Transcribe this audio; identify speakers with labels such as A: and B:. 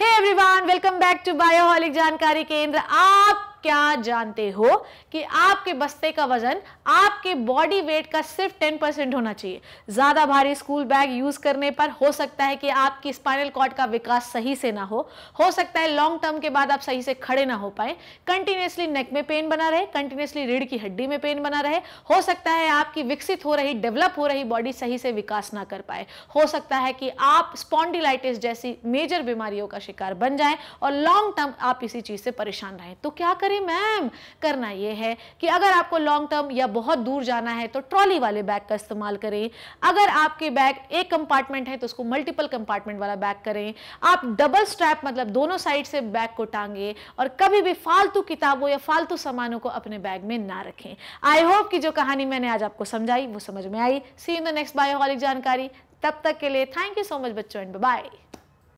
A: hey everyone welcome back to Bioholic जानकारी केंद्र आप क्या जानते हो कि आपके बस्ते का वजन आपके बॉडी वेट का सिर्फ 10 परसेंट होना चाहिए ज़्यादा भारी स्कूल बैग यूज़ करने पर हो सकता है कि आपकी स्पाइनल कॉर्ड का विकास सही से ना हो हो सकता है लॉन्ग टर्म के बाद आप सही से खड़े ना हो पाए कंटिन्यूसली नेक में पेन बना रहे कंटिन्यूसली रीढ़ की हड्डी में पेन बना रहे हो सकता है आपकी विकसित हो रही डेवलप हो रही बॉडी सही से विकास ना कर पाए हो सकता है कि आप स्पॉन्डिलाइटिस जैसी मेजर बीमारियों का शिकार बन जाए और लॉन्ग टर्म आप इसी चीज़ से परेशान रहें तो क्या करें करें मैम करना ये है कि अगर आपको लॉन्ग टर्म या बहुत दूर जाना है तो ट्रॉली वाले बैग का इस्तेमाल करें अगर आपके बैग एक कंपार्टमेंट है तो उसको मल्टीपल कंपार्टमेंट वाला बैग करें आप डबल स्ट्रैप मतलब दोनों साइड से बैग को टांगे और कभी भी फालतू किताबों या फालतू सामानों को अपने बैग में ना रखें आई होप कि जो कहानी मैंने आज आपको समझाई वो समझ में आई सी इन द नेक्स्ट बायोहॉलिक जानकारी तब तक के लिए थैंक यू सो मच बच्चों एंड बाय